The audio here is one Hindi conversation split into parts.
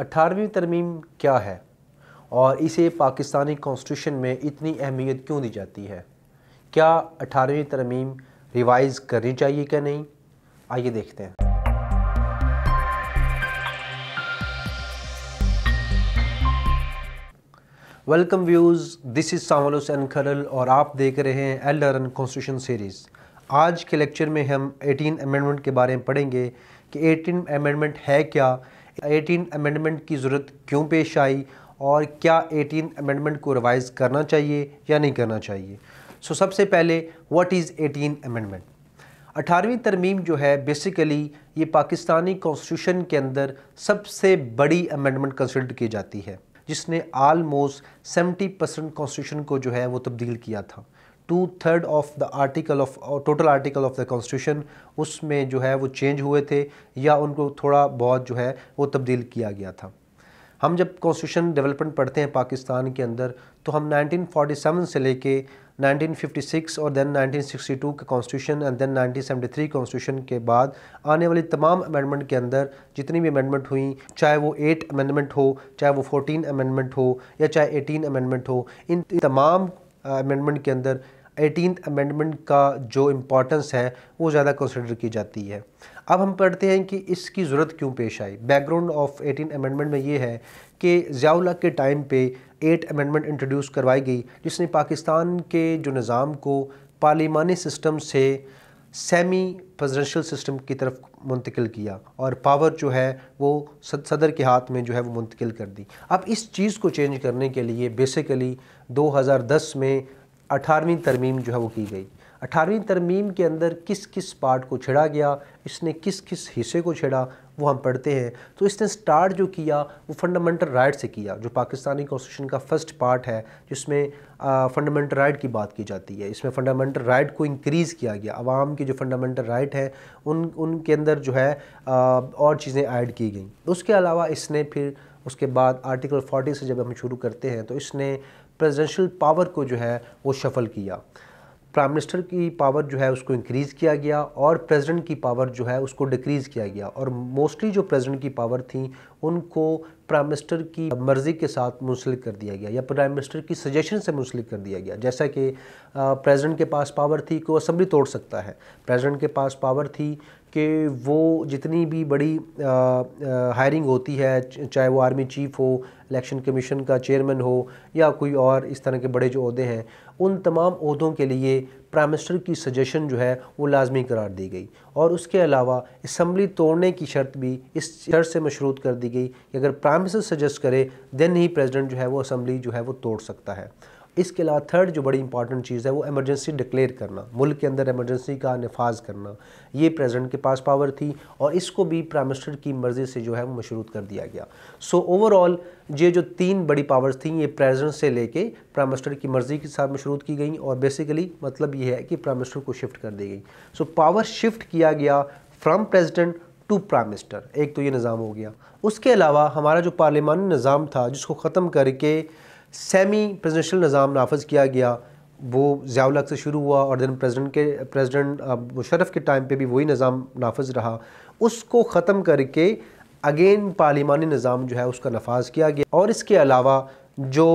अठारहवीं तरमीम क्या है और इसे पाकिस्तानी कॉन्स्टिट्यूशन में इतनी अहमियत क्यों दी जाती है क्या अठारहवीं तरमीम रिवाइज़ करनी चाहिए क्या नहीं आइए देखते हैं welcome views this is Samal Hussain Kharal और आप देख रहे हैं एल आर कॉन्स्टिट्यूशन सीरीज़ आज के लेक्चर में हम 18 अमेंडमेंट के बारे में पढ़ेंगे कि 18 अमेंडमेंट है क्या एटीन अमेंडमेंट की ज़रूरत क्यों पेश आई और क्या एटीन अमेंडमेंट को रिवाइज़ करना चाहिए या नहीं करना चाहिए सो so, सबसे पहले व्हाट इज़ एटीन अमेंडमेंट अठारहवीं तरमीम जो है बेसिकली ये पाकिस्तानी कॉन्स्टिट्यूशन के अंदर सबसे बड़ी अमेंडमेंट कंसिडर की जाती है जिसने आलमोस्ट 70 परसेंट कॉन्स्टिट्यूशन को जो है वो तब्दील किया था two third of the article of total article of the constitution उसमें जो है वो चेंज हुए थे या उनको थोड़ा बहुत जो है वो तब्दील किया गया था हम जब कॉन्स्टिट्यूशन डेवलपमेंट पढ़ते हैं पाकिस्तान के अंदर तो हम 1947 से लेके 1956 और देन 1962 के कॉन्स्टिट्यूशन एंड देन 1973 कॉन्स्टिट्यूशन के बाद आने वाली तमाम अमेंडमेंट के अंदर जितनी भी अमेंडमेंट हुई चाहे वो एट अमेंडमेंट हो चाहे वो फोर्टीन अमेंडमेंट हो या चाहे एटीन अमेंडमेंट हो इन तमाम अमेंडमेंट के अंदर एटीन अमेंडमेंट का जो इम्पोर्टेंस है वो ज़्यादा कंसिडर की जाती है अब हम पढ़ते हैं कि इसकी ज़रूरत क्यों पेश आई बैकग्राउंड ऑफ एटीन अमेंडमेंट में ये है कि ज़ियाउल्ला के टाइम पे एट अमेंडमेंट इंट्रोड्यूस करवाई गई जिसने पाकिस्तान के जो निज़ाम को पार्लिमानी सिस्टम से सेमी प्रेजिडेंशियल सिस्टम की तरफ मुंतकिल किया और पावर जो है वो सदर के हाथ में जो है वो मुंतकिल कर दी अब इस चीज़ को चेंज करने के लिए बेसिकली 2010 में अठारहवीं तरमीम जो है वो की गई अठारहवीं तरमीम के अंदर किस किस पार्ट को छिड़ा गया इसने किस किस हिस्से को छिड़ा वो हम पढ़ते हैं तो इसने स्टार्ट जो किया वो फंडामेंटल राइट से किया जो पाकिस्तानी कॉन्स्टिट्यूशन का फर्स्ट पार्ट है जिसमें फंडामेंटल राइट की बात की जाती है इसमें फंडामेंटल राइट को इंक्रीज़ किया गया आवाम की जो फंडामेंटल राइट है उन उनके अंदर जो है आ, और चीज़ें ऐड की गई उसके अलावा इसने फिर उसके बाद आर्टिकल 40 से जब हम शुरू करते हैं तो इसने प्रेजिडेंशियल पावर को जो है वो शफल किया प्राइम मिनिस्टर की पावर जो है उसको इंक्रीज़ किया गया और प्रेसिडेंट की पावर जो है उसको डिक्रीज़ किया गया और मोस्टली जो प्रेसिडेंट की पावर थी उनको प्राइम मिनिस्टर की मर्ज़ी के साथ मुंसलिक कर दिया गया या प्राइम मिनिस्टर की सजेशन से मुंसलिक कर दिया गया जैसा कि प्रेसिडेंट के पास पावर थी कि वो असम्बली तोड़ सकता है प्रेसिडेंट के पास पावर थी कि वो जितनी भी बड़ी आ, आ, हायरिंग होती है चाहे वो आर्मी चीफ हो इलेक्शन कमीशन का चेयरमैन हो या कोई और इस तरह के बड़े जो अहदे हैं उन तमाम अहदों के लिए प्राइम मिनिस्टर की सजेशन जो है वो लाजमी करार दी गई और उसके अलावा इसम्बली तोड़ने की शर्त भी इस शर्त से मशरूत कर दी गई कि अगर प्राइम मिनिस्टर सजेस्ट करे दैन ही प्रेजिडेंट जो है वो इसम्बली जो है वो तोड़ सकता है इसके अलावा थर्ड जो बड़ी इंपॉर्टेंट चीज़ है वो एमरजेंसी डिक्लेयर करना मुल्क के अंदर एमरजेंसी का नफाज करना ये प्रेजिडेंट के पास पावर थी और इसको भी प्राइम मिनिस्टर की मर्ज़ी से जो है वो मशरूत कर दिया गया सो so, ओवरऑल ये जो तीन बड़ी पावर्स थी ये प्रेजेंट से लेके प्राइम मिनिस्टर की मर्ज़ी के साथ मशरूत की गई और बेसिकली मतलब ये है कि प्राइम मिनिस्टर को शिफ्ट कर दी गई सो so, पावर शिफ्ट किया गया from president to prime minister एक तो ये निज़ाम हो गया उसके अलावा हमारा जो पार्लियामानी निज़ाम था जिसको ख़त्म करके सेमी प्रेजिडेंशल निज़ाम नाफज किया गया वो ज़ियालक से शुरू हुआ और दिन प्रेसिडेंट के प्रेसिडेंट मुशरफ के टाइम पे भी वही निज़ाम नाफज रहा उसको ख़त्म करके अगेन पार्लिमानी निज़ाम जो है उसका नफाज किया गया और इसके अलावा जो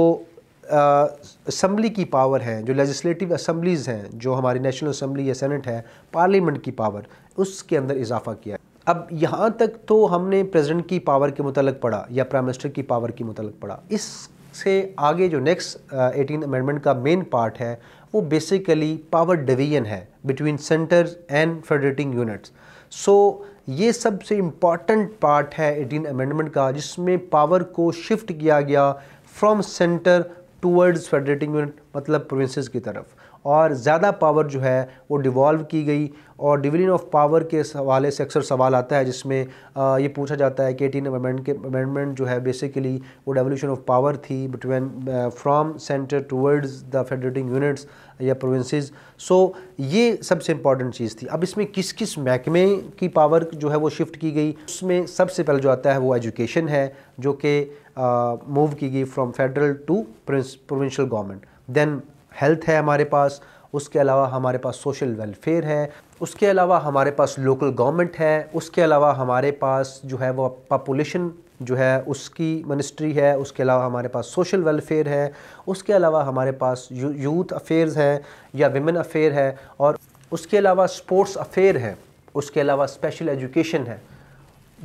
असम्बली की पावर हैं जो लेजिस्लेटिव असम्बलीज़ हैं जो हमारी नेशनल असम्बली या सेनेट है पार्लियामेंट की पावर उसके अंदर इजाफा किया अब यहाँ तक तो हमने प्रेसिडेंट की पावर के मुतलक पढ़ा या प्राइम मिनिस्टर की पावर के मुतलक पढ़ा इस से आगे जो नेक्स्ट एटीन अमेंडमेंट का मेन पार्ट है वो बेसिकली पावर डिवीजन है between centre and federating units so ये सबसे इम्पॉर्टेंट पार्ट है एटीन अमेंडमेंट का जिसमें पावर को शिफ्ट किया गया from centre towards federating unit मतलब प्रोविंसेस की तरफ और ज़्यादा पावर जो है वो डिवॉल्व की गई और डिवीजन ऑफ पावर के हवाले से अक्सर सवाल आता है जिसमें ये पूछा जाता है कि एटीन अमेंडमेंट के अमेंडमेंट जो है बेसिकली वो डेवोल्यूशन ऑफ पावर थी between from centre towards the federating units या प्रोविंसेस सो ये सबसे इम्पॉर्टेंट चीज़ थी अब इसमें किस किस महकमे की पावर जो है वो शिफ्ट की गई उसमें सबसे पहले जो आता है वो एजुकेशन है जो कि मूव की गई from federal to provincial government then health है हमारे पास उसके अलावा हमारे पास सोशल वेलफेयर है उसके अलावा हमारे पास लोकल गवर्नमेंट है उसके अलावा हमारे पास जो है वो पॉपुलेशन जो है उसकी मिनिस्ट्री है उसके अलावा हमारे पास सोशल वेलफेयर है उसके अलावा हमारे पास यूथ अफेयर्स हैं या विमेन अफेयर है और उसके अलावा स्पोर्ट्स अफेयर हैं उसके अलावा स्पेशल एजुकेशन है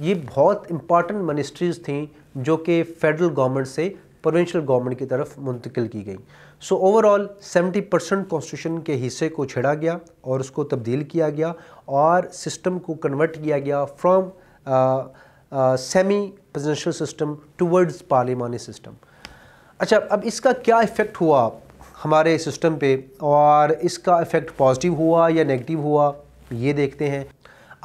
ये बहुत इंपॉर्टेंट मिनिस्ट्रीज़ थी जो कि फेडरल गवर्नमेंट से प्रोविंशल गवर्नमेंट की तरफ मुंतकिल की गई सो ओवरऑल 70 परसेंट कॉन्स्टिट्यूशन के हिस्से को छेड़ा गया और उसको तब्दील किया गया और सिस्टम को कन्वर्ट किया गया from semi presidential system towards पार्लिमानी सिस्टम अच्छा अब इसका क्या इफ़ेक्ट हुआ हमारे सिस्टम पे और इसका इफ़ेक्ट पॉजिटिव हुआ या नेगेटिव हुआ ये देखते हैं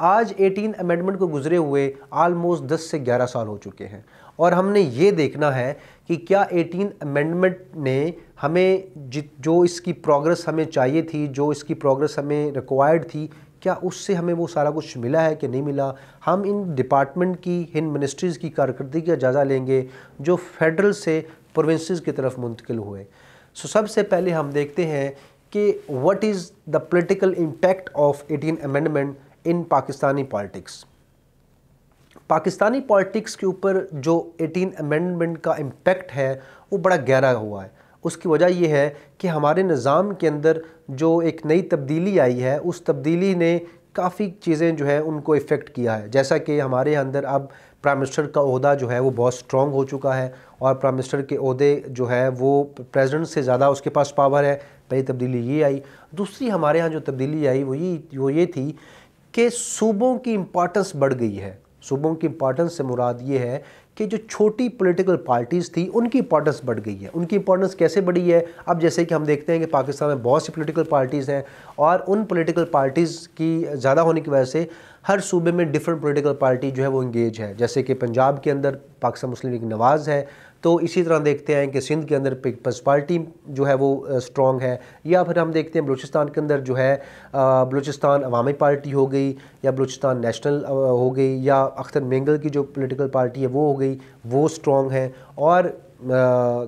आज 18 अमेंडमेंट को गुजरे हुए आलमोस्ट 10 से 11 साल हो चुके हैं और हमने ये देखना है कि क्या एटीन अमेंडमेंट ने हमें जो इसकी प्रोग्रेस हमें चाहिए थी जो इसकी प्रोग्रेस हमें रिक्वायर्ड थी क्या उससे हमें वो सारा कुछ मिला है कि नहीं मिला हम इन डिपार्टमेंट की इन मिनिस्ट्रीज़ की कारकर्दगी का जायज़ा लेंगे जो फेडरल से प्रोविंसेस की तरफ मुंतकिल हुए सो सबसे पहले हम देखते हैं कि what is the political impact of eighteen amendment in Pakistani politics Pakistani politics के ऊपर जो 18 अमेंडमेंट का इम्पेक्ट है वो बड़ा गहरा हुआ है उसकी वजह यह है कि हमारे निज़ाम के अंदर जो एक नई तब्दीली आई है उस तब्दीली ने काफ़ी चीज़ें जो है उनको इफ़ेक्ट किया है जैसा कि हमारे अंदर अब प्राइम मिनिस्टर का अहदा जो है वो बहुत स्ट्रॉन्ग हो चुका है और प्राइम मिनिस्टर के अहदे जो है वो प्रेजिडेंट से ज़्यादा उसके पास पावर है पहली तब्दीली ये आई दूसरी हमारे यहाँ जो तब्दीली आई वो ये वो ये थी कि सूबों की इम्पॉर्टेंस बढ़ गई है सूबों की इंपॉर्टेंस से मुराद ये है कि जो छोटी पॉलिटिकल पार्टीज़ थी उनकी इंपॉर्टेंस बढ़ गई है उनकी इंपॉर्टेंस कैसे बढ़ी है अब जैसे कि हम देखते हैं कि पाकिस्तान में बहुत सी पॉलिटिकल पार्टीज़ हैं और उन पॉलिटिकल पार्टीज़ की ज़्यादा होने की वजह से हर सूबे में डिफरेंट पॉलिटिकल पार्टी जो है वो इंगेज है जैसे कि पंजाब के अंदर पाकिस्तान मुस्लिम लीग नवाज़ है तो इसी तरह देखते हैं कि सिंध के अंदर पीपल्स पार्टी जो है वो स्ट्रॉन्ग है या फिर हम देखते हैं बलूचिस्तान के अंदर जो है बलूचिस्तान अवामी पार्टी हो गई या बलूचिस्तान नेशनल हो गई या अख्तर मेंगल की जो पोलिटिकल पार्टी है वो हो गई वो स्ट्रॉन्ग है और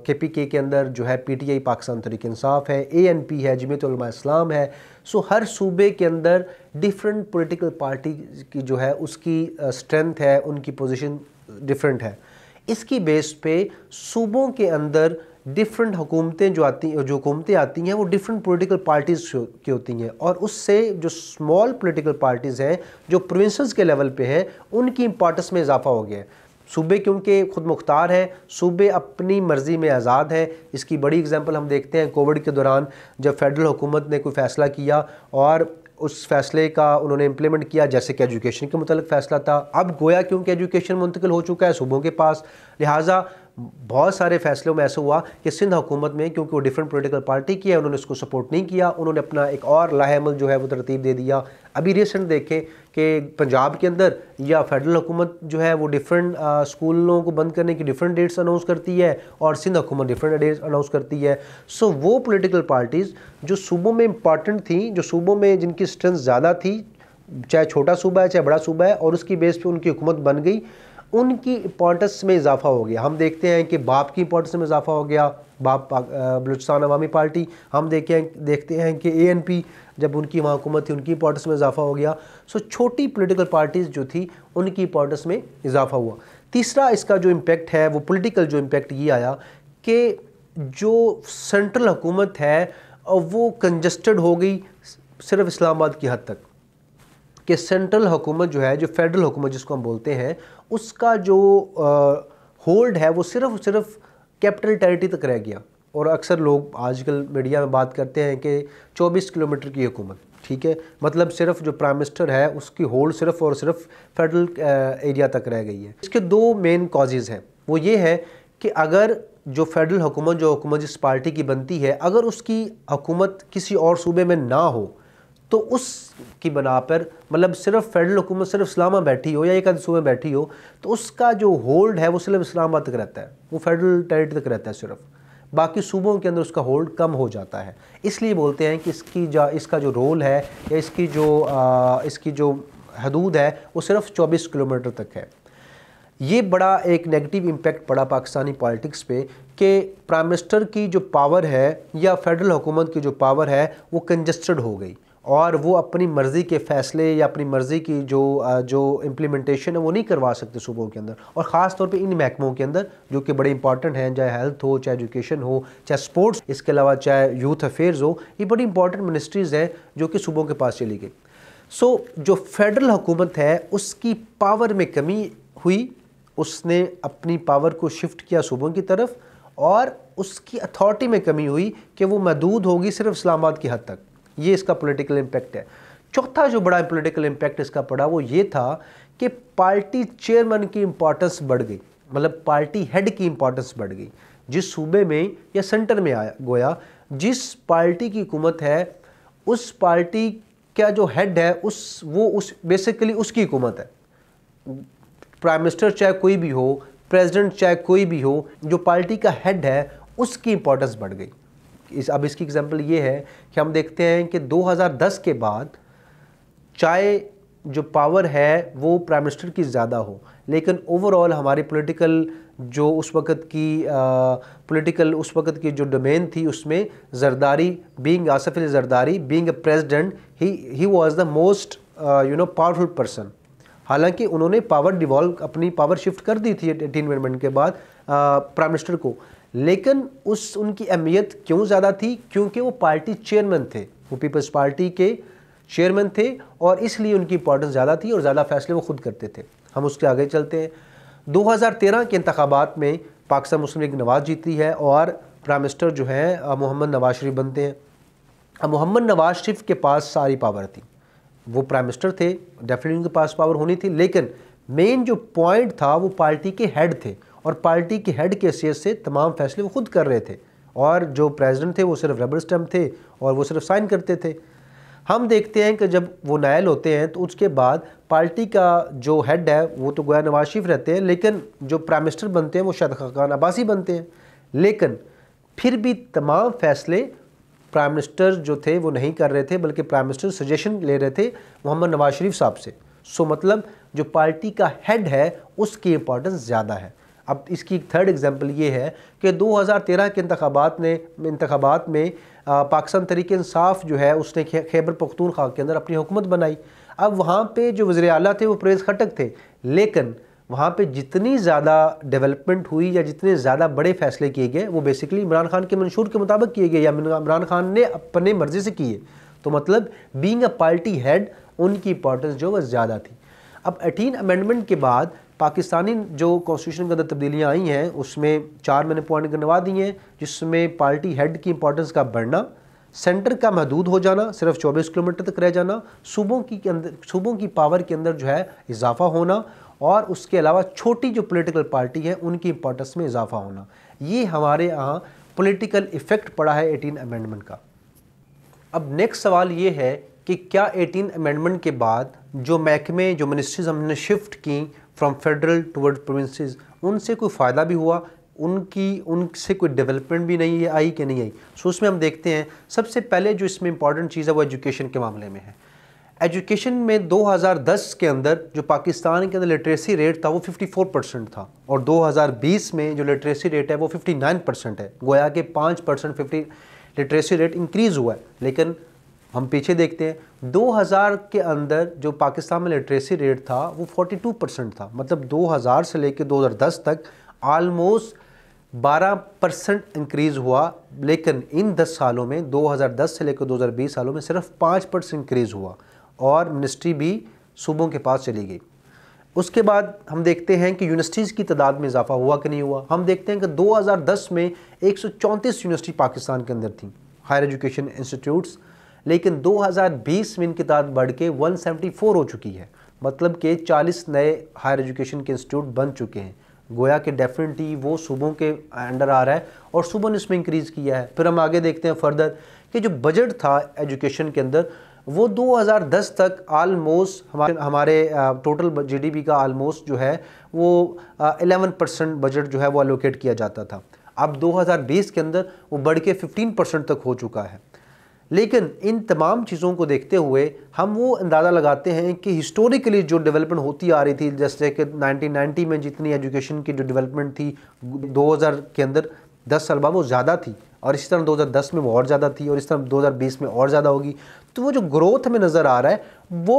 के पी के के अंदर जो है पी टी आई पाकिस्तान तरीक इंसाफ है ए एन पी है जमीतलमा इस्लाम है सो हर सूबे के अंदर डिफरेंट पोलिटिकल पार्टी की जो है उसकी स्ट्रेंथ है उनकी पोजिशन डिफरेंट है इसकी बेस पे सूबों के अंदर डिफरेंट हुकूमतें जो आती जो हुकूमतें आती हैं वो डिफरेंट पॉलिटिकल पार्टीज़ की होती हैं और उससे जो स्मॉल पॉलिटिकल पार्टीज़ हैं जो प्रोविंस के लेवल पे हैं उनकी इंपॉर्टेंस में इजाफा हो गया है सूबे क्योंकि खुद मुख्तार हैं सूबे अपनी मर्ज़ी में आज़ाद है इसकी बड़ी एग्जांपल हम देखते हैं कोविड के दौरान जब फेडरल हुकूमत ने कोई फ़ैसला किया और उस फैसले का उन्होंने इम्प्लीमेंट किया जैसे कि एजुकेशन के मुतल फ़ैसला था अब गोया क्योंकि एजुकेशन मुंतकिल हो चुका है सूबों के पास लिहाजा बहुत सारे फैसलों में ऐसा हुआ कि सिंध हुकूमत में क्योंकि वो डिफरेंट पोलिटिकल पार्टी की है उन्होंने उसको सपोर्ट नहीं किया उन्होंने अपना एक और लाहेमल जो है वो तरतीब दे दिया अभी रिसेंट देखें कि पंजाब के अंदर या फेडरल हुकूमत जो है वो डिफरेंट स्कूलों को बंद करने की डिफरेंट डेट्स अनाउंस करती है और सिंध हुकूमत डिफरेंट डेट्स अनाउंस करती है सो वो पोलिटिकल पार्टीज़ जो सूबों में इंपॉर्टेंट थी जो सूबों में जिनकी स्ट्रेंथ ज़्यादा थी चाहे छोटा सूबा है चाहे बड़ा सूबा है और उसकी बेस पर उनकी हुकूमत बन गई उनकी इंपॉर्टेंस में इजाफा हो गया हम देखते हैं कि बाप की इंपॉर्टेंस में इजाफा हो गया बाप बलूचिस्तान अवामी पार्टी हम देखे हैं देखते हैं कि ए एन पी जब उनकी वहाँ हुकूमत थी उनकी इंपॉर्टेंस में इजाफा हो गया सो छोटी पोलिटिकल पार्टीज़ जो थी उनकी इंपॉर्टेंस में इजाफा हुआ तीसरा इसका जो इम्पेक्ट है वो पोलिटिकल जो इम्पेक्ट ये आया कि जो सेंट्रल हुकूमत है वो कंजस्टेड हो गई सिर्फ इस्लामाबाद की हद तक कि सेंट्रल हुकूमत जो है जो फेडरल हुकूमत जिसको हम बोलते हैं उसका जो होल्ड है वो सिर्फ सिर्फ कैपिटल टेरिटरी तक रह गया और अक्सर लोग आजकल मीडिया में बात करते हैं कि 24 किलोमीटर की हुकूमत ठीक है मतलब सिर्फ जो प्राइम मिनिस्टर है उसकी होल्ड सिर्फ और सिर्फ फेडरल एरिया तक रह गई है इसके दो मेन कॉजेज़ हैं वो ये है कि अगर जो फेडरल हुकूमत जो हुकूमत जिस पार्टी की बनती है अगर उसकी हुकूमत किसी और सूबे में ना हो तो उस की बना पर मतलब सिर्फ फेडरल हुकूमत सिर्फ इस्लामा बैठी हो या एक आध बैठी हो तो उसका जो होल्ड है वो सिर्फ इस्लामा तक रहता है वो फेडरल टेरिटरी तक रहता है सिर्फ बाकी सूबों के अंदर उसका होल्ड कम हो जाता है इसलिए बोलते हैं कि इसकी जा इसका जो रोल है या इसकी जो आ, इसकी जो हदूद है वो सिर्फ 24 किलोमीटर तक है ये बड़ा एक नेगेटिव इम्पेक्ट पड़ा पाकिस्तानी पॉलिटिक्स पे कि प्राइम मिनिस्टर की जो पावर है या फेडरल हुकूमत की जो पावर है वो कंजस्टेड हो गई और वो अपनी मर्ज़ी के फ़ैसले या अपनी मर्ज़ी की जो जो इम्प्लीमेंटेशन है वो नहीं करवा सकते सूबों के अंदर और ख़ास तौर पे इन महकमों के अंदर जो कि बड़े इंपॉर्टेंट हैं चाहे हेल्थ हो चाहे एजुकेशन हो चाहे स्पोर्ट्स इसके अलावा चाहे यूथ अफेयर्स हो ये बड़ी इंपॉर्टेंट मिनिस्ट्रीज़ हैं जो कि सूबों के पास चली गई सो जो फेडरल हुकूमत है उसकी पावर में कमी हुई उसने अपनी पावर को शिफ्ट किया सूबों की तरफ और उसकी अथॉरिटी में कमी हुई कि वो महदूद होगी सिर्फ इस्लामाबाद की हद तक ये इसका पॉलिटिकल इम्पैक्ट है चौथा जो बड़ा पॉलिटिकल इम्पैक्ट इसका पड़ा वो ये था कि पार्टी चेयरमैन की इम्पॉर्टेंस बढ़ गई मतलब पार्टी हेड की इम्पॉर्टेंस बढ़ गई जिस सूबे में या सेंटर में आया गोया जिस पार्टी की हुकूमत है उस पार्टी का जो हेड है उस वो उस बेसिकली उसकी हुकूमत है प्राइम मिनिस्टर चाहे कोई भी हो प्रेसिडेंट चाहे कोई भी हो जो पार्टी का हेड है उसकी इम्पोर्टेंस बढ़ गई इस अब इसकी एग्जांपल ये है कि हम देखते हैं कि 2010 के बाद चाहे जो पावर है वो प्राइम मिनिस्टर की ज़्यादा हो लेकिन ओवरऑल हमारी पॉलिटिकल जो उस वक़्त की पॉलिटिकल उस वक़्त की जो डोमेन थी उसमें Zardari being Asif Ali Zardari being a president he he was the most you know powerful person हालांकि उन्होंने पावर डिवॉल्व अपनी पावर शिफ्ट कर दी थी एटीन के बाद प्राइम मिनिस्टर को लेकिन उस उनकी अहमियत क्यों ज़्यादा थी क्योंकि वो पार्टी चेयरमैन थे वो पीपल्स पार्टी के चेयरमैन थे और इसलिए उनकी इंपॉर्टेंस ज़्यादा थी और ज़्यादा फैसले वो खुद करते थे हम उसके आगे चलते हैं 2013 के इंतबात में पाकिस्तान मुस्लिम लीग नवाज जीती है और प्राइम मिनिस्टर जो हैं मोहम्मद नवाज शरीफ बनते हैं अब मोहम्मद नवाज शरीफ के पास सारी पावर थी वो प्राइम मिनिस्टर थे डेफिनेटली उनके पास पावर होनी थी लेकिन मेन जो पॉइंट था वो पार्टी के हेड थे और पार्टी के हेड के हैसियत से तमाम फैसले वो खुद कर रहे थे और जो प्रेसिडेंट थे वो सिर्फ रबर स्टम्प थे और वो सिर्फ साइन करते थे हम देखते हैं कि जब वो नायल होते हैं तो उसके बाद पार्टी का जो हेड है वो तो गोया नवाज शरीफ रहते हैं लेकिन जो प्राइम मिनिस्टर बनते हैं वो शाह खान अब्बासी बनते हैं लेकिन फिर भी तमाम फैसले प्राइम मिनिस्टर जो थे वो नहीं कर रहे थे बल्कि प्राइम मिनिस्टर सजेशन ले रहे थे मोहम्मद नवाज शरीफ साहब से सो मतलब जो पार्टी का हेड है उसकी इम्पोर्टेंस ज़्यादा है अब इसकी थर्ड एग्ज़ाम्पल ये है कि 2013 के इंतबात ने इंतबात में पाकिस्तान तरीक इंसाफ जो है उसने खैबर पख्तूनख्वा के अंदर अपनी हुकूमत बनाई अब वहाँ पर जो वज़र अला थे वो प्रेस खटक थे लेकिन वहाँ पे जितनी ज़्यादा डेवलपमेंट हुई या जितने ज़्यादा बड़े फैसले किए गए वो बेसिकली इमरान खान के मंशूर के मुताबिक किए गए या इमरान खान ने अपने मर्ज़ी से किए तो मतलब बींग अ पार्टी हेड उनकी इंपॉर्टेंस जो वह ज़्यादा थी अब एटीन अमेंडमेंट के बाद पाकिस्तानी जो कॉन्स्टिट्यूशन के अंदर तब्दीलियाँ आई हैं उसमें चार मैंने पॉइंट गनवा दिए हैं जिसमें पार्टी हेड की इंपॉर्टेंस का बढ़ना सेंटर का महदूद हो जाना सिर्फ 24 किलोमीटर तक रह जाना सूबों की के अंदर सूबों की पावर के अंदर जो है इजाफा होना और उसके अलावा छोटी जो पॉलिटिकल पार्टी है उनकी इंपॉर्टेंस में इजाफा होना ये हमारे यहाँ पॉलिटिकल इफ़ेक्ट पड़ा है एटीन अमेंडमेंट का अब नेक्स्ट सवाल ये है कि क्या एटीन अमेंडमेंट के बाद जो महकमे जो मिनिस्ट्रीज हमने शिफ्ट की फ्रॉम फेडरल टूवर्ड प्रोविंसेस उनसे कोई फ़ायदा भी हुआ उनकी उनसे कोई डेवलपमेंट भी नहीं आई कि नहीं आई सो उसमें हम देखते हैं सबसे पहले जो इसमें इंपॉर्टेंट चीज़ है वो एजुकेशन के मामले में है एजुकेशन में 2010 के अंदर जो पाकिस्तान के अंदर लिटरेसी रेट था वो 54 परसेंट था और 2020 में जो लिटरेसी रेट है वो 59 परसेंट है गोया के 5 percent fifty literacy rate increase हुआ है लेकिन हम पीछे देखते हैं 2000 के अंदर जो पाकिस्तान में लिटरेसी रेट था वो 42 परसेंट था मतलब 2000 से लेकर 2010 तक आलमोस्ट 12 परसेंट इंक्रीज़ हुआ लेकिन इन 10 सालों में 2010 से लेकर 2020 सालों में सिर्फ 5 परसेंट इंक्रीज़ हुआ और मिनिस्ट्री भी सूबों के पास चली गई उसके बाद हम देखते हैं कि यूनिवर्सिटीज़ की तादाद में इजाफा हुआ कि नहीं हुआ हम देखते हैं कि 2010 में एक यूनिवर्सिटी पाकिस्तान के अंदर थी हायर एजुकेशन इंस्टीट्यूट्स लेकिन 2020 में इनकी तादाद बढ़ के 174 हो चुकी है मतलब कि 40 नए हायर एजुकेशन के इंस्टीट्यूट बन चुके हैं गोया के डेफिनेटली वो सूबों के अंडर आ रहा है और सूबों ने इसमें इंक्रीज़ किया है फिर हम आगे देखते हैं फर्दर कि जो बजट था एजुकेशन के अंदर वो 2010 तक आलमोस्ट हमारे हमारे टोटल जीडीपी का आलमोस्ट जो है वो 11 परसेंट बजट जो है वो एलोकेट किया जाता था अब 2020 के अंदर वो बढ़ के 15 परसेंट तक हो चुका है लेकिन इन तमाम चीज़ों को देखते हुए हम वो अंदाज़ा लगाते हैं कि हिस्टोरिकली जो डेवलपमेंट होती आ रही थी जैसे कि 1990 में जितनी एजुकेशन की जो डेवलपमेंट थी 2000 के अंदर 10 साल बाद वो ज़्यादा थी और इसी तरह 2010 में वो और ज़्यादा थी और इस तरह 2020 में और ज़्यादा होगी तो वो जो ग्रोथ हमें नज़र आ रहा है वो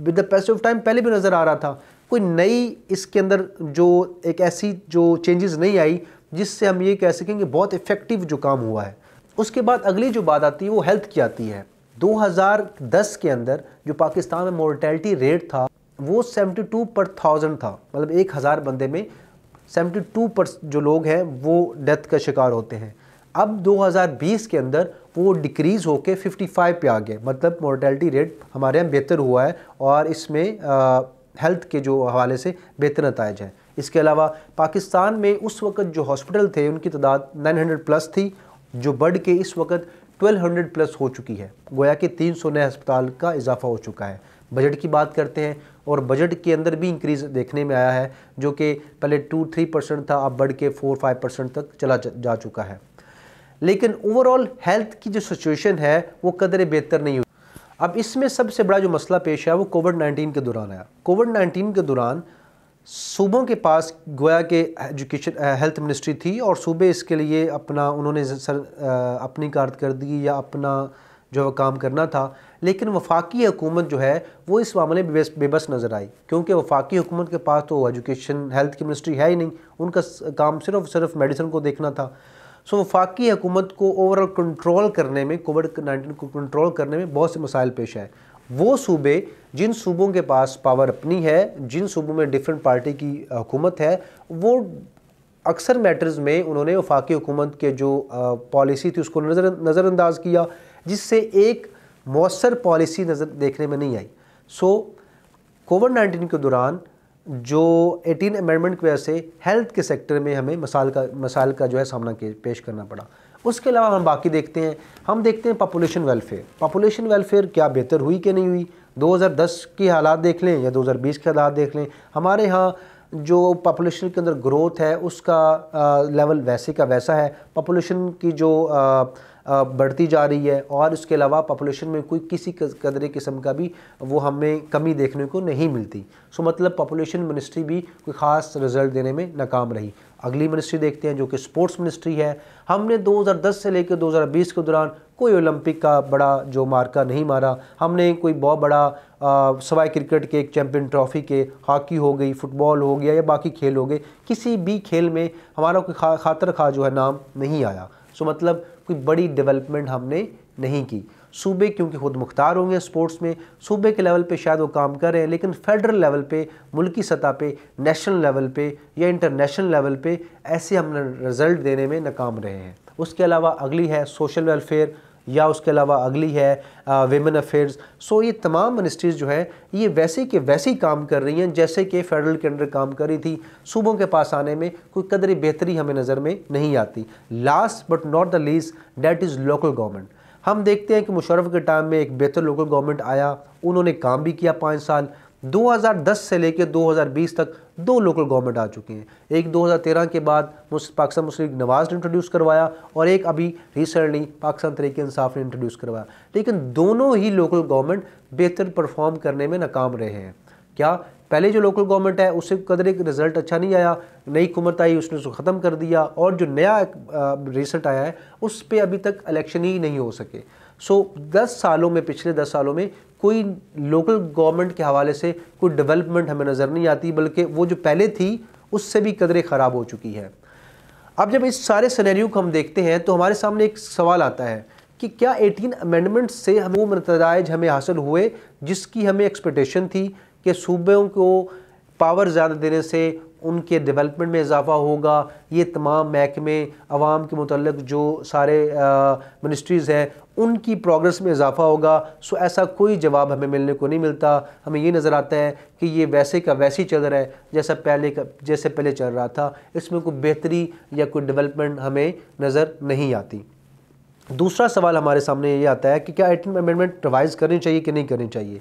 with the past of time पहले भी नज़र आ रहा था कोई नई इसके अंदर जो एक ऐसी जो चेंजेस नहीं आई जिससे हम ये कह सकें कि बहुत इफ़ेक्टिव जो काम हुआ है उसके बाद अगली जो बात आती है वो हेल्थ की आती है 2010 के अंदर जो पाकिस्तान में मोर्टेलिटी रेट था वो 72 पर थाउजेंड था मतलब एक हज़ार बंदे में 72 पर जो लोग हैं वो डेथ का शिकार होते हैं अब 2020 के अंदर वो डिक्रीज़ होकर 55 पे आ गए मतलब मोर्टेलिटी रेट हमारे यहाँ बेहतर हुआ है और इसमें हेल्थ के जो हवाले से बेहतर नतज हैं इसके अलावा पाकिस्तान में उस वक्त जो हॉस्पिटल थे उनकी तादाद 900 प्लस थी जो बढ़ के इस वक्त 1200 प्लस हो चुकी है गोया कि 300 नए अस्पताल का इजाफा हो चुका है बजट की बात करते हैं और बजट के अंदर भी इंक्रीज़ देखने में आया है जो कि पहले टू थ्री परसेंट था अब बढ़ के फोर फाइव परसेंट तक चला जा चुका है लेकिन ओवरऑल हेल्थ की जो सिचुएशन है वो कदर बेहतर नहीं हुई अब इसमें सबसे बड़ा जो मसला पेश है वो कोविड नाइन्टीन के दौरान आया कोविड नाइन्टीन के दौरान सूबों के पास गोया के एजुकेशन हेल्थ मिनिस्ट्री थी और सूबे इसके लिए अपना उन्होंने सर आ, अपनी कारदगी या अपना जो काम करना था लेकिन वफाकी हुकूमत जो है वो इस मामले में बेबस नज़र आई क्योंकि वफाकी हुकूमत के पास तो एजुकेशन हेल्थ की मिनिस्ट्री है ही नहीं उनका काम सिर्फ सिर्फ मेडिसिन को देखना था सो वफाकी हुकूमत को ओवरऑल कंट्रोल करने में कोविड नाइन्टीन को कंट्रोल करने में बहुत से मसाइल पेश आए वो सूबे जिन सूबों के पास पावर अपनी है जिन सूबों में डिफरेंट पार्टी की हुकूमत है वो अक्सर मैटर्स में उन्होंने वफाकी हुकूमत के जो पॉलिसी थी उसको नज़र नज़रअंदाज किया जिससे एक मौसर पॉलिसी नज़र देखने में नहीं आई सो कोविड नाइन्टीन के दौरान जो एटीन अमेंडमेंट की वजह से हेल्थ के सेक्टर में हमें मसाल का मसाल का जो है सामना पेश करना पड़ा उसके अलावा हम बाकी देखते हैं हम देखते हैं पॉपुलेशन वेलफेयर पॉपुलेशन वेलफेयर क्या बेहतर हुई कि नहीं हुई 2010 की हालात देख लें या 2020 के हालात देख लें हमारे यहाँ जो पॉपुलेशन के अंदर ग्रोथ है उसका आ, लेवल वैसे का वैसा है पॉपुलेशन की जो आ, आ, बढ़ती जा रही है और उसके अलावा पॉपुलेशन में कोई किसी कदरे किस्म का भी वो हमें कमी देखने को नहीं मिलती सो मतलब पॉपुलेशन मिनिस्ट्री भी कोई ख़ास रिज़ल्ट देने में नाकाम रही अगली मिनिस्ट्री देखते हैं जो कि स्पोर्ट्स मिनिस्ट्री है हमने 2010 से लेकर 2020 के दौरान कोई ओलंपिक का बड़ा जो मार्का नहीं मारा हमने कोई बहुत बड़ा सवाए क्रिकेट के एक चैम्पियन ट्रॉफी के हॉकी हो गई फुटबॉल हो गया या बाकी खेल हो गए किसी भी खेल में हमारा कोई खा, खातर खा जो है नाम नहीं आया सो मतलब कोई बड़ी डेवलपमेंट हमने नहीं की सूबे क्योंकि खुद मुख्तार होंगे स्पोर्ट्स में सूबे के लेवल पे शायद वो काम कर रहे हैं लेकिन फेडरल लेवल पे मुल्की सतह पे नेशनल लेवल पे या इंटरनेशनल लेवल पे ऐसे हम रिज़ल्ट देने में नाकाम रहे हैं उसके अलावा अगली है सोशल वेलफेयर या उसके अलावा अगली है वेमेन अफेयर्स सो ये तमाम मिनिस्ट्रीज़ जो हैं ये वैसे के वैसे ही काम कर रही हैं जैसे कि फेडरल के अंडर काम कर रही थी सूबों के पास आने में कोई कदर बेहतरी हमें नज़र में नहीं आती last but not the least that is local government हम देखते हैं कि मुशरफ के टाइम में एक बेहतर लोकल गवर्नमेंट आया उन्होंने काम भी किया पाँच साल 2010 से लेकर 2020 तक दो लोकल गवर्नमेंट आ चुकी हैं एक 2013 के बाद पाकिस्तान मुस्लिम लीग नवाज़ ने इंट्रोड्यूस करवाया और एक अभी रिसेंटली पाकिस्तान तरीके इंसाफ ने इंट्रोड्यूस करवाया लेकिन दोनों ही लोकल गवर्नमेंट बेहतर परफॉर्म करने में नाकाम रहे हैं क्या पहले जो लोकल गवर्नमेंट है उससे कदर एक रिज़ल्ट अच्छा नहीं आया नई हुकूमत आई उसने उसको ख़त्म कर दिया और जो नया रिजल्ट आया है उस पर अभी तक इलेक्शन ही नहीं हो सके सो दस सालों में पिछले दस सालों में कोई लोकल गवर्नमेंट के हवाले से कोई डेवलपमेंट हमें नज़र नहीं आती बल्कि वो जो पहले थी उससे भी कदरें ख़राब हो चुकी है अब जब इस सारे सिनेरियो को हम देखते हैं तो हमारे सामने एक सवाल आता है कि क्या 18 अमेंडमेंट से हम वो नतज हमें हासिल हुए जिसकी हमें एक्सपेक्टेशन थी कि सूबों को पावर ज़्यादा देने से उनके डेवलपमेंट में इजाफा होगा ये तमाम महकमे आवाम के मतलब जो सारे मिनिस्ट्रीज़ हैं उनकी प्रोग्रेस में इजाफा होगा सो ऐसा कोई जवाब हमें मिलने को नहीं मिलता हमें ये नज़र आता है कि ये वैसे का वैसे ही चल रहा है जैसा पहले का जैसे पहले चल रहा था इसमें कोई बेहतरी या कोई डेवलपमेंट हमें नज़र नहीं आती दूसरा सवाल हमारे सामने ये आता है कि क्या एटीन अमेंडमेंट रिवाइज़ करनी चाहिए कि नहीं करनी चाहिए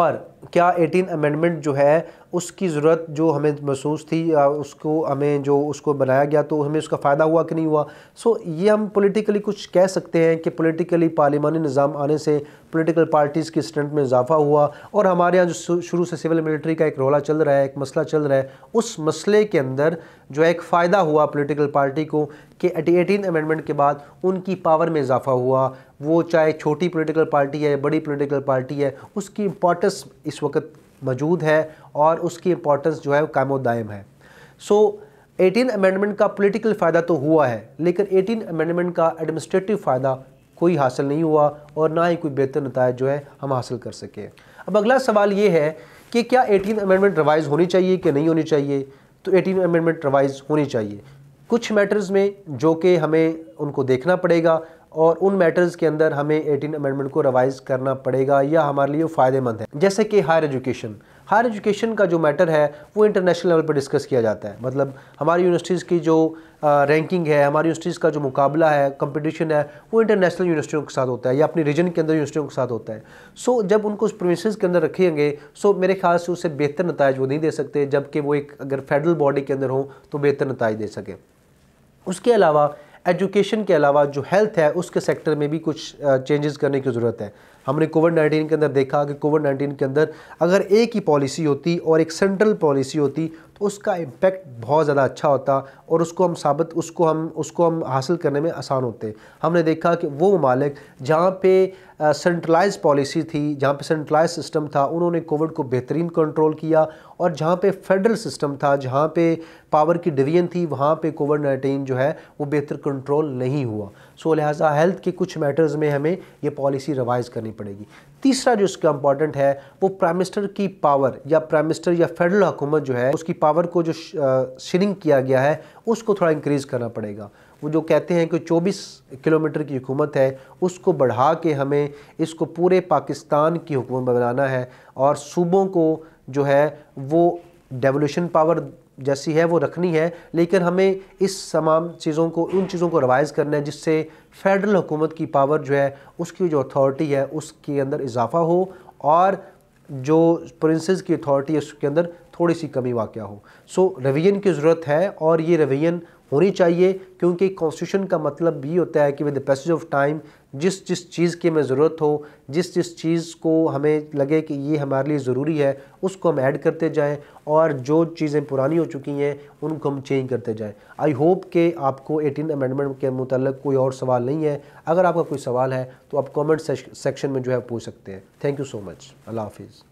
और क्या एटीन अमेंडमेंट जो है उसकी ज़रूरत जो हमें महसूस थी या उसको हमें जो उसको बनाया गया तो हमें उसका फ़ायदा हुआ कि नहीं हुआ सो so, ये हम पॉलिटिकली कुछ कह सकते हैं कि पॉलिटिकली पार्लिमानी निज़ाम आने से पॉलिटिकल पार्टीज़ की स्ट्रेंथ में इजाफा हुआ और हमारे यहाँ जो शुरू से सिविल मिलिट्री का एक रोला चल रहा है एक मसला चल रहा है उस मसले के अंदर जो एक फ़ायदा हुआ पोलिटिकल पार्टी को कि एटीन अमेंडमेंट के बाद उनकी पावर में इजाफा हुआ वो चाहे छोटी पोलिटिकल पार्टी है बड़ी पोलिटिकल पार्टी है उसकी इंपॉर्टेंस इस वक्त मौजूद है और उसकी इम्पोर्टेंस जो है कायम दायम है सो एटीन अमेंडमेंट का पॉलिटिकल फ़ायदा तो हुआ है लेकिन एटीन अमेंडमेंट का एडमिनिस्ट्रेटिव फ़ायदा कोई हासिल नहीं हुआ और ना ही कोई बेहतर नतज जो है हम हासिल कर सके अब अगला सवाल ये है कि क्या एटीन अमेंडमेंट रिवाइज़ होनी चाहिए कि नहीं होनी चाहिए तो एटीन अमेंडमेंट रिवाइज़ होनी चाहिए कुछ मैटर्स में जो कि हमें उनको देखना पड़ेगा और उन मैटर्स के अंदर हमें एटीन अमेंडमेंट को रिवाइज करना पड़ेगा या हमारे लिए फ़ायदेमंद है जैसे कि हायर एजुकेशन हायर एजुकेशन का जो मैटर है वो इंटरनेशनल लेवल पर डिस्कस किया जाता है मतलब हमारी यूनिवर्सिटीज़ की जो रैंकिंग है हमारी यूनिवर्सिटीज़ का जो मुकाबला है कंपटीशन है वो इंटरनेशनल यूनिवर्सिटियों के साथ होता है या अपने रीजन के अंदर यूनिवर्सिटियों के साथ होता है सो so, जब उनको उस प्रोविंस के अंदर रखेंगे सो so मेरे ख्याल से उसे बेहतर नतज वो नहीं दे सकते जबकि वो एक अगर फेडरल बॉडी के अंदर हों तो बेहतर नतज दे सकें उसके अलावा एजुकेशन के अलावा जो हेल्थ है उसके सेक्टर में भी कुछ चेंजेस करने की ज़रूरत है हमने कोविड नाइन्टीन के अंदर देखा कि कोविड नाइन्टीन के अंदर अगर एक ही पॉलिसी होती और एक सेंट्रल पॉलिसी होती उसका इम्पैक्ट बहुत ज़्यादा अच्छा होता और उसको हम साबित उसको हम उसको हम हासिल करने में आसान होते हमने देखा कि वो ममालिक जहाँ पे सेंट्रलाइज पॉलिसी थी जहाँ पे सेंट्रलाइज सिस्टम था उन्होंने कोविड को बेहतरीन कंट्रोल किया और जहाँ पे फेडरल सिस्टम था जहाँ पे पावर की डिवीजन थी वहाँ पे कोविड नाइन्टीन जो है वो बेहतर कंट्रोल नहीं हुआ सो लिहाजा हेल्थ के कुछ मैटर्स में हमें ये पॉलिसी रिवाइज़ करनी पड़ेगी तीसरा जो इसका इंपॉर्टेंट है वो प्राइम मिनिस्टर की पावर या प्राइम मिनिस्टर या फेडरल हुकूमत जो है उसकी पावर को जो शिरिंग किया गया है उसको थोड़ा इंक्रीज़ करना पड़ेगा वो जो कहते हैं कि 24 किलोमीटर की हुकूमत है उसको बढ़ा के हमें इसको पूरे पाकिस्तान की हुकूमत बनाना है और सूबों को जो है वो डेवोल्यूशन पावर जैसी है वो रखनी है लेकिन हमें इस तमाम चीज़ों को उन चीज़ों को रिवाइज़ करना है जिससे फेडरल हुकूमत की पावर जो है उसकी जो अथॉरिटी है उसके अंदर इजाफा हो और जो प्रिंसेस की अथॉरिटी है उसके अंदर थोड़ी सी कमी वाक़ हो सो रवैयन की ज़रूरत है और ये रवैयन होनी चाहिए क्योंकि कॉन्स्टिट्यूशन का मतलब भी होता है कि with the passage of time जिस जिस चीज़ की हमें ज़रूरत हो जिस जिस चीज़ को हमें लगे कि ये हमारे लिए ज़रूरी है उसको हम ऐड करते जाएं और जो चीज़ें पुरानी हो चुकी हैं उनको हम चेंज करते जाएं आई होप कि आपको एटीन अमेंडमेंट के मुतल कोई और सवाल नहीं है अगर आपका कोई सवाल है तो आप कमेंट सेक्शन में जो है पूछ सकते हैं थैंक यू सो मच अल्लाह हाफिज़